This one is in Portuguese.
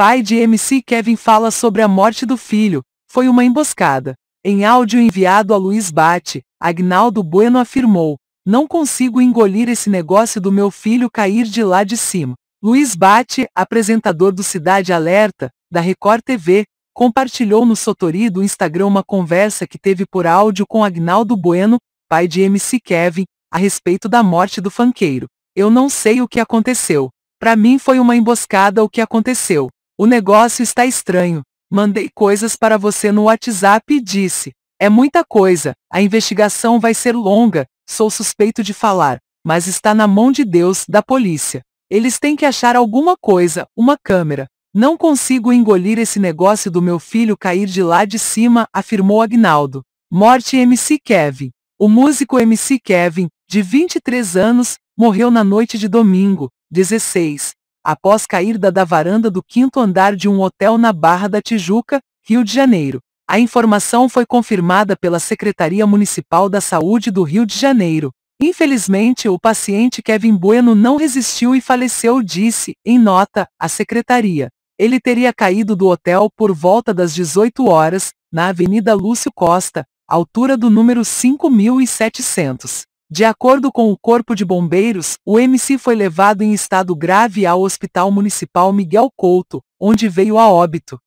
Pai de MC Kevin fala sobre a morte do filho, foi uma emboscada. Em áudio enviado a Luiz Bate, Agnaldo Bueno afirmou, não consigo engolir esse negócio do meu filho cair de lá de cima. Luiz Bate, apresentador do Cidade Alerta, da Record TV, compartilhou no Sotori do Instagram uma conversa que teve por áudio com Agnaldo Bueno, pai de MC Kevin, a respeito da morte do fanqueiro. Eu não sei o que aconteceu. Para mim foi uma emboscada o que aconteceu. O negócio está estranho. Mandei coisas para você no WhatsApp e disse. É muita coisa, a investigação vai ser longa, sou suspeito de falar, mas está na mão de Deus, da polícia. Eles têm que achar alguma coisa, uma câmera. Não consigo engolir esse negócio do meu filho cair de lá de cima, afirmou Agnaldo. Morte MC Kevin. O músico MC Kevin, de 23 anos, morreu na noite de domingo, 16, após cair da, da varanda do quinto andar de um hotel na Barra da Tijuca, Rio de Janeiro. A informação foi confirmada pela Secretaria Municipal da Saúde do Rio de Janeiro. Infelizmente, o paciente Kevin Bueno não resistiu e faleceu, disse, em nota, a secretaria. Ele teria caído do hotel por volta das 18 horas, na Avenida Lúcio Costa, altura do número 5700. De acordo com o Corpo de Bombeiros, o MC foi levado em estado grave ao Hospital Municipal Miguel Couto, onde veio a óbito.